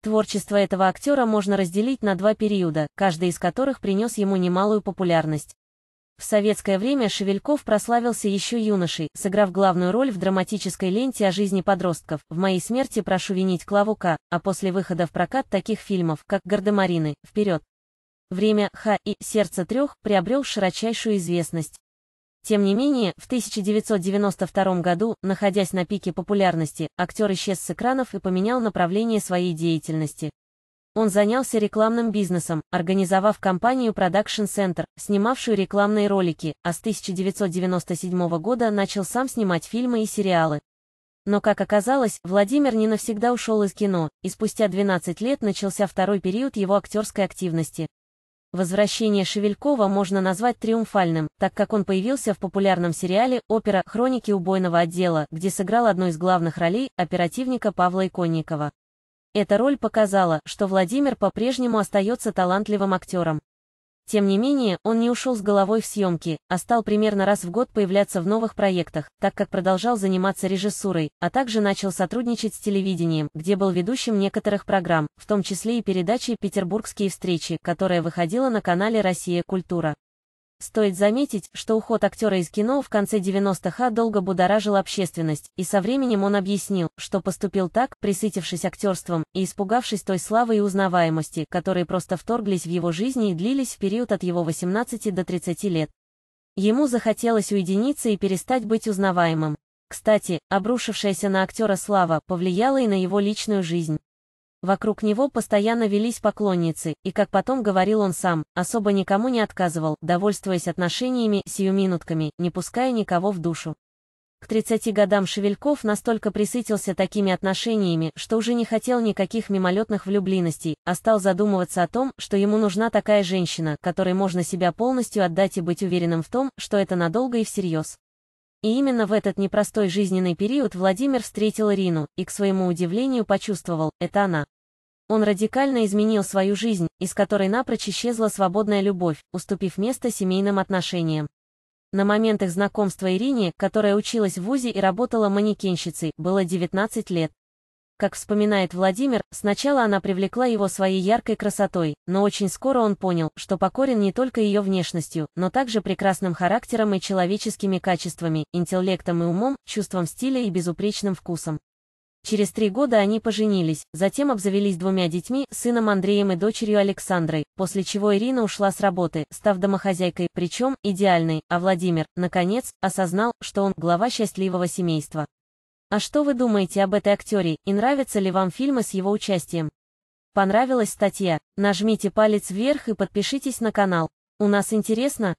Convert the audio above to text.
Творчество этого актера можно разделить на два периода, каждый из которых принес ему немалую популярность. В советское время Шевельков прославился еще юношей, сыграв главную роль в драматической ленте о жизни подростков «В моей смерти прошу винить Клаву К», а после выхода в прокат таких фильмов, как «Гардемарины», «Вперед», «Время», «Ха» и «Сердце трех» приобрел широчайшую известность. Тем не менее, в 1992 году, находясь на пике популярности, актер исчез с экранов и поменял направление своей деятельности. Он занялся рекламным бизнесом, организовав компанию Production Center, снимавшую рекламные ролики, а с 1997 года начал сам снимать фильмы и сериалы. Но, как оказалось, Владимир не навсегда ушел из кино, и спустя 12 лет начался второй период его актерской активности. Возвращение Шевелькова можно назвать триумфальным, так как он появился в популярном сериале «Опера. Хроники убойного отдела», где сыграл одну из главных ролей оперативника Павла Иконникова. Эта роль показала, что Владимир по-прежнему остается талантливым актером. Тем не менее, он не ушел с головой в съемки, а стал примерно раз в год появляться в новых проектах, так как продолжал заниматься режиссурой, а также начал сотрудничать с телевидением, где был ведущим некоторых программ, в том числе и передачи «Петербургские встречи», которая выходила на канале «Россия. Культура». Стоит заметить, что уход актера из кино в конце 90-х долго будоражил общественность, и со временем он объяснил, что поступил так, присытившись актерством и испугавшись той славы и узнаваемости, которые просто вторглись в его жизнь и длились в период от его 18 до 30 лет. Ему захотелось уединиться и перестать быть узнаваемым. Кстати, обрушившаяся на актера слава повлияла и на его личную жизнь. Вокруг него постоянно велись поклонницы, и, как потом говорил он сам, особо никому не отказывал, довольствуясь отношениями, сиюминутками, не пуская никого в душу. К 30 годам Шевельков настолько присытился такими отношениями, что уже не хотел никаких мимолетных влюбленностей, а стал задумываться о том, что ему нужна такая женщина, которой можно себя полностью отдать и быть уверенным в том, что это надолго и всерьез. И именно в этот непростой жизненный период Владимир встретил Рину и, к своему удивлению, почувствовал, это она. Он радикально изменил свою жизнь, из которой напрочь исчезла свободная любовь, уступив место семейным отношениям. На момент их знакомства Ирине, которая училась в ВУЗе и работала манекенщицей, было 19 лет. Как вспоминает Владимир, сначала она привлекла его своей яркой красотой, но очень скоро он понял, что покорен не только ее внешностью, но также прекрасным характером и человеческими качествами, интеллектом и умом, чувством стиля и безупречным вкусом. Через три года они поженились, затем обзавелись двумя детьми, сыном Андреем и дочерью Александрой, после чего Ирина ушла с работы, став домохозяйкой, причем идеальной, а Владимир, наконец, осознал, что он глава счастливого семейства. А что вы думаете об этой актере и нравятся ли вам фильмы с его участием? Понравилась статья? Нажмите палец вверх и подпишитесь на канал. У нас интересно,